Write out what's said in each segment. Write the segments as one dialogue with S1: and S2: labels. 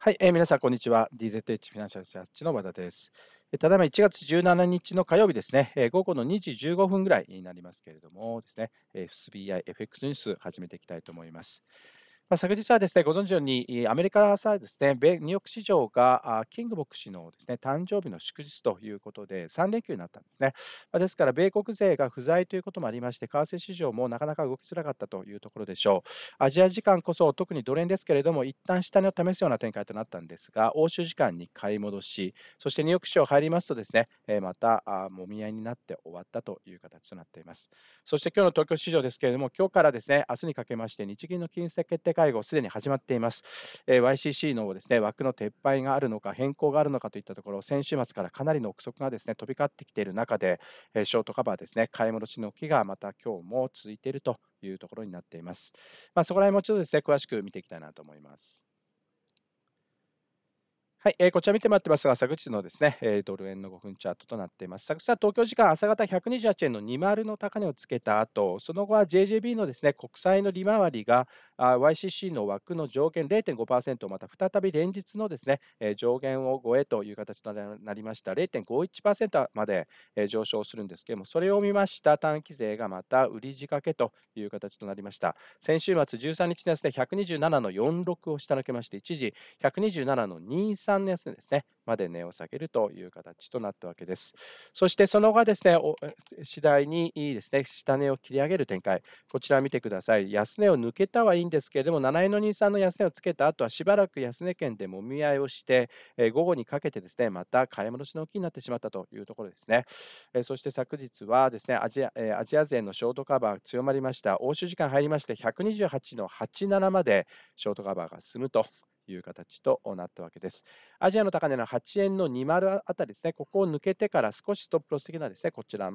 S1: はい、えー、皆さん、こんにちは。DZH フィナンシャルサッチの和田です。ただいま1月17日の火曜日ですね、えー、午後の2時15分ぐらいになりますけれどもですね、FSBI FX ニュース始めていきたいと思います。まあ、昨日はですね、ご存知のように、アメリカさですね、米ニューヨーク市場があキング牧師のですね、誕生日の祝日ということで、3連休になったんですね。まあ、ですから、米国勢が不在ということもありまして、為替市場もなかなか動きづらかったというところでしょう。アジア時間こそ、特にドル円ですけれども、一旦下値を試すような展開となったんですが、欧州時間に買い戻し、そしてニューヨーク市場入りますとですね、またもみ合いになって終わったという形となっています。そして今日の東京市場ですけれども、今日からですね、明日にかけまして、日銀の金融政策決定会合、すでに始まっています。えー、YCC のです、ね、枠の撤廃があるのか、変更があるのかといったところ、先週末からかなりの憶測がです、ね、飛び交ってきている中で、えー、ショートカバーですね、買い戻しの木がまた今日も続いているというところになっています。まあ、そこら辺もちょっとですね、詳しく見ていきたいなと思います。はい、えー、こちら見てもらってますが、昨日のですね、えー、ドル円の5分チャートとなっています。昨日は東京時間朝方128円の2丸の高値をつけた後、その後は JJB のですね、国債の利回りが YCC の枠の上限0.5%、また再び連日のですね上限を超えという形となりました0.51%まで上昇するんですけれども、それを見ました短期税がまた売り仕掛けという形となりました。先週末13日のですね127の46を下抜けまして、一時127の23の安値ですねまで値を下げるという形となったわけです。そしてその後はですね次第にですね下値を切り上げる展開、こちら見てください。安値を抜けたはいいんですけれども、7重の2、3の安値をつけた後は、しばらく安値圏でもみ合いをして、え午後にかけてですね、また買い戻しの動きになってしまったというところですね。えそして昨日はですね、アジア、えアジア勢のショートカバーが強まりました。欧州時間入りまして、128の87までショートカバーが進むという形となったわけです。アジアの高値の8円の20あたりですね、ここを抜けてから少しストップロス的なですね、こちら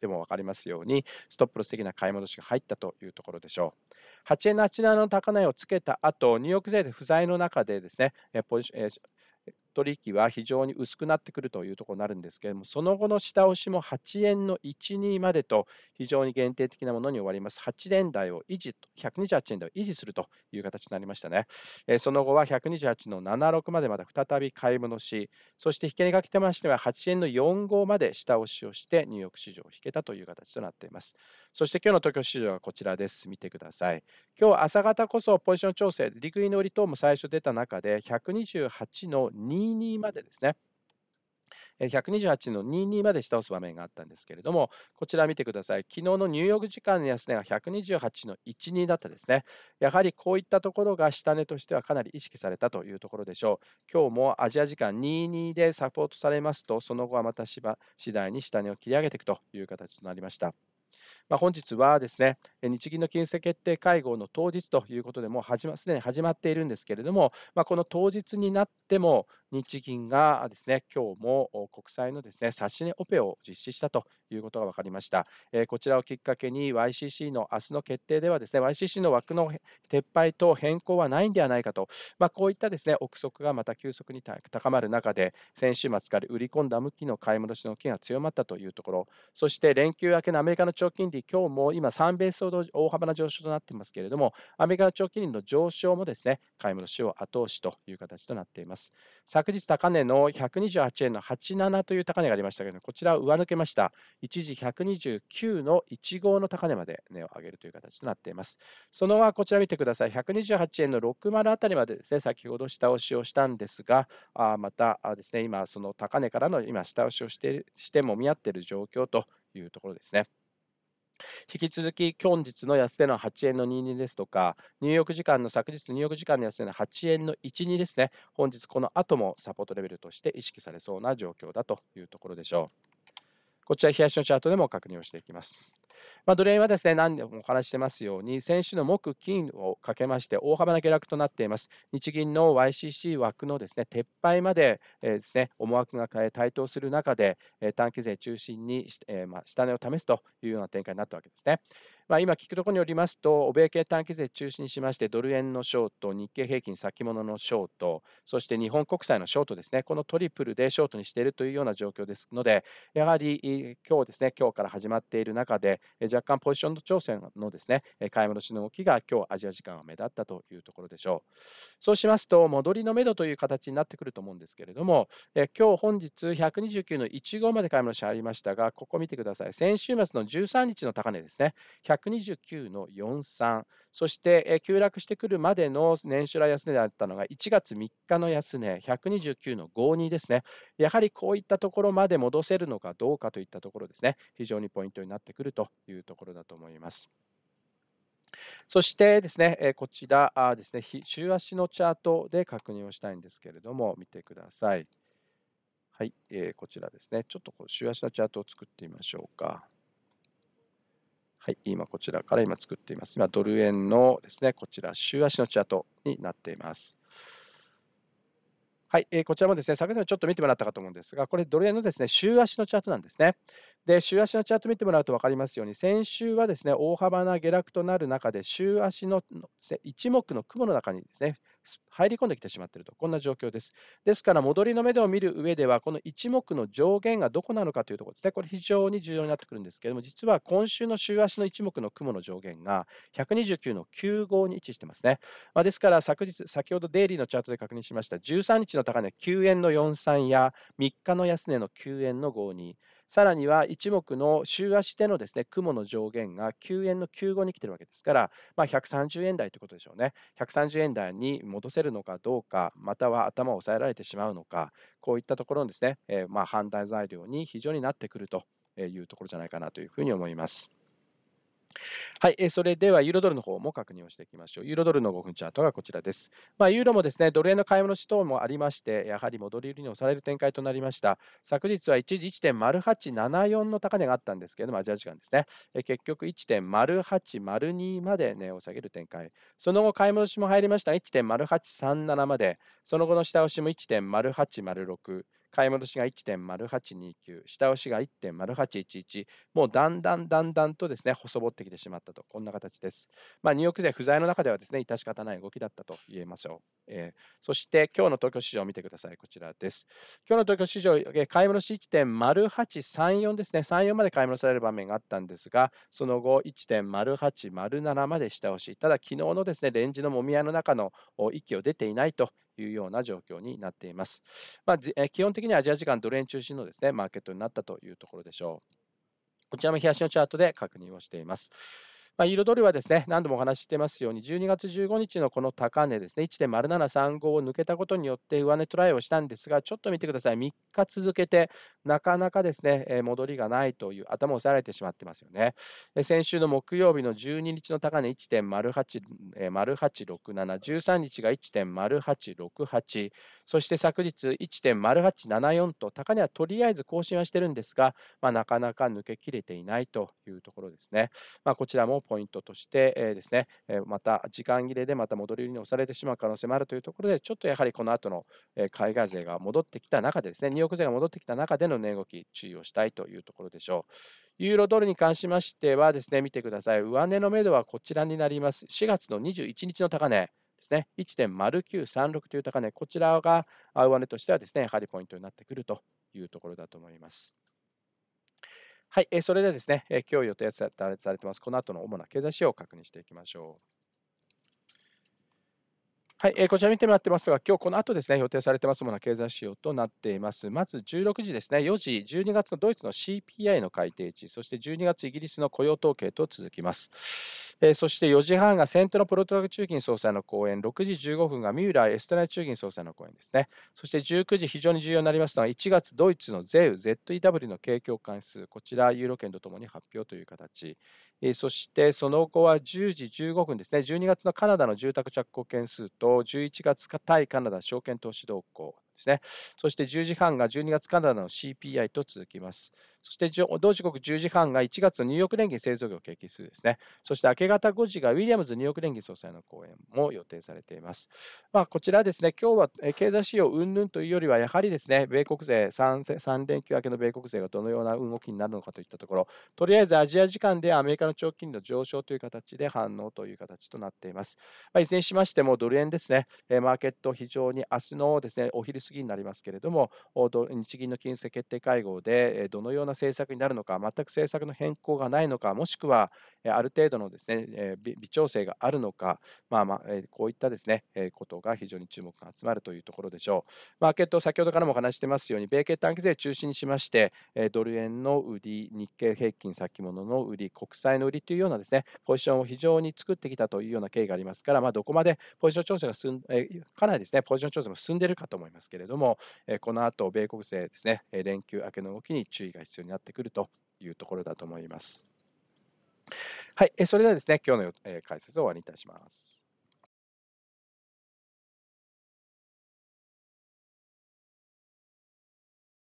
S1: でも分かりますように、ストップロス的な買い戻しが入ったというところでしょう。8円の8なの高値をつけた後、ニューヨーク勢で不在の中でですね、ポジション取引は非常に薄くなってくるというところになるんですけれども、その後の下押しも8円の12までと非常に限定的なものに終わります。8円台を維持、128円台を維持するという形になりましたね。えその後は128の76までまた再び買い戻し、そして引けにかけてましては8円の45まで下押しをしてニューヨーク市場を引けたという形となっています。そして今日の東京市場はこちらです。見てください。今日朝方こそポジション調整、利食いの売り等も最初出た中で128の2 22までですね、128の22まで下押す場面があったんですけれども、こちら見てください。昨日のニューヨーク時間の安値が128の12だったですね。やはりこういったところが下値としてはかなり意識されたというところでしょう。今日もアジア時間22でサポートされますと、その後はまた次第に下値を切り上げていくという形となりました。まあ、本日はですね日銀の金融決定会合の当日ということでもう始、ま、すでに始まっているんですけれども、まあ、この当日になっても、日銀がですね今日も国債のですねし値オペを実施したということが分かりました。えこちらをきっかけに YCC の明日の決定ではですね YCC の枠の撤廃と変更はないんではないかと、まあ、こういったですね憶測がまた急速に高まる中で先週末から売り込んだ向きの買い戻しの機が強まったというところそして連休明けのアメリカの長金利今日も今3ベースほど大幅な上昇となっていますけれどもアメリカの長金利の上昇もですね買い戻しを後押しという形となっています。昨日高値の128円の87という高値がありましたけど、こちらを上抜けました。一時129の1号の高値まで値を上げるという形となっています。その後はこちら見てください。128円の60あたりまでですね、先ほど下押しをしたんですが、あまたですね、今その高値からの今下押しをしてしてもみ合っている状況というところですね。引き続き、今日の安値の8円の22ですとか、入浴時間の昨日の入浴時間の安値の8円の12ですね、本日この後もサポートレベルとして意識されそうな状況だというところでしょう。こちら、冷やしのチャートでも確認をしていきます。まあ、ドル円はですね、何度もお話してますように、先週の木、金をかけまして、大幅な下落となっています。日銀の YCC 枠のですね、撤廃まで、えー、ですね、思惑が台頭する中で、えー、短期税中心に、えー、まあ、下値を試すというような展開になったわけですね。まあ、今聞くところによりますと、欧米系短期税中心にしまして、ドル円のショート、日経平均先物のショート、そして日本国債のショートですね、このトリプルでショートにしているというような状況ですので、やはり今日ですね、今日から始まっている中で、若干ポジション調整のですね、買い戻しの動きが今日アジア時間は目立ったというところでしょう。そうしますと、戻りのめどという形になってくると思うんですけれども、え今日本日129の1号まで買い戻しありましたが、ここ見てください。先週末の13日の高値ですね、129の43、そして急落してくるまでの年初来安値だったのが1月3日の安値、129の52ですね。やはりこういったところまで戻せるのかどうかといったところですね、非常にポイントになってくるというところだと思います。そしてですね、こちらですね、週足のチャートで確認をしたいんですけれども、見てください。はい、えー、こちらですね、ちょっとこう週足のチャートを作ってみましょうか。はい、今こちらから今作っています。今、ドル円のですね、こちら、週足のチャートになっています。はい、えー、こちらもですね、先ほどちょっと見てもらったかと思うんですが、これ、ドル円のですね、週足のチャートなんですね。で、週足のチャート見てもらうと分かりますように、先週はですね、大幅な下落となる中で、週足の一目の雲の中にですね、入り込んできてしまっていると、こんな状況です。ですから、戻りの目でを見る上では、この一目の上限がどこなのかというところですね、これ非常に重要になってくるんですけれども、実は今週の週足の一目の雲の上限が129の9号に位置してますね。まあ、ですから、昨日、先ほどデイリーのチャートで確認しました、13日の高値9円の43や、3日の安値の9円の52、さらには一目の週足でのですね雲の上限が9円の95に来てるわけですから、まあ、130円台ということでしょうね。130円台に戻せるのかどうか、または頭を抑えられてしまうのか、こういったところのですね、えー、まあ判断材料に非常になってくるというところじゃないかなというふうに思います。はい、えそれではユーロドルの方も確認をしていきましょう。ユーロドルの5分チャートがこちらです。まあ、ユーロもですね、ドル円の買い戻し等もありまして、やはり戻り売りに押される展開となりました。昨日は一時1.0874の高値があったんですけれども、アジア時間ですね、え結局1.0802まで値、ね、を下げる展開。その後、買い戻しも入りました1.0837まで、その後の下押しも1.0806。買い戻しが1.0829、下押しが1.0811、もうだんだんだんだんとですね、細ぼってきてしまったと、こんな形です。まあ、ニューヨーク勢不在の中ではですね、致し方ない動きだったと言えましょう。えー、そして、今日の東京市場を見てください。こちらです。今日の東京市場、え買い戻し1.0834ですね、34まで買い戻される場面があったんですが、その後、1.0807まで下押し、ただ、昨日のですね、レンジのもみ合いの中の域を出ていないというような状況になっています。まあ、基本的にアジア時間ドル円中心のですねマーケットになったというところでしょう。こちらも冷やしのチャートで確認をしています。まあ、はですね、何度もお話ししてますように、12月15日のこの高値ですね、1.0735を抜けたことによって上値トライをしたんですが、ちょっと見てください、3日続けて、なかなかですね、え戻りがないという頭を押さえられてしまってますよね。先週の木曜日の12日の高値1.0867、えー、13日が1.0868、そして昨日1.0874と、高値はとりあえず更新はしてるんですが、まあ、なかなか抜けきれていないというところですね。まあ、こちらもポイントとしてですね、また時間切れでまた戻り売りに押されてしまう可能性もあるというところで、ちょっとやはりこの後の海外税が戻ってきた中でですね、ニューヨーク税が戻ってきた中での値動き、注意をしたいというところでしょう。ユーロドルに関しましてはですね、見てください。上値の目処はこちらになります。4月の21日の高値。ですね、1.0936という高値、こちらが上値としてはですね、やはりポイントになってくるというところだと思います。はい、えー、それではですね、えー、今日予定されてます、この後の主な経済指標を確認していきましょう。はい、えー、こちら見てもらってますが、今日この後ですね、予定されてますものは経済指標となっています。まず16時ですね、4時、12月のドイツの CPI の改定値、そして12月イギリスの雇用統計と続きます。えー、そして4時半がセントのプロトラク中銀総裁の講演、6時15分がミューラーエストニア中銀総裁の講演ですね。そして19時、非常に重要になりますのは、1月ドイツのゼウ、ZEW の景況関数、こちらユーロ圏とともに発表という形。そしてその後は10時15分ですね、12月のカナダの住宅着工件数と、11月対カナダ証券投資動向、ですね。そして10時半が12月カナダの CPI と続きます。そして同時刻10時半が1月のニューヨーク連銀製造業景気数ですね。そして明け方5時がウィリアムズニューヨーク連銀総裁の講演も予定されています。まあ、こちらですね、今日は経済指標云々というよりは、やはりですね、米国税3、3連休明けの米国税がどのような動きになるのかといったところ、とりあえずアジア時間でアメリカの長期金利の上昇という形で反応という形となっています。まあ、いずれにしましても、ドル円ですね、マーケット非常に明日のですね、お昼過ぎになりますけれども、日銀の金融決定会合でどのような政策になるのか、全く政策の変更がないのか、もしくはある程度のですね微調整があるのか、まあまあ、こういったですねことが非常に注目が集まるというところでしょう。マーケット、先ほどからもお話してますように、米系短期税中心にしまして、ドル円の売り、日経平均先物の売り、国債の売りというようなですねポジションを非常に作ってきたというような経緯がありますから、まあ、どこまでポジション調整が進んかなりですねポジション調整も進んでいるかと思います。けれども、えこの後米国勢ですね、え連休明けの動きに注意が必要になってくるというところだと思います。はい、えそれではですね、今日の、え解説を終わりにいたします。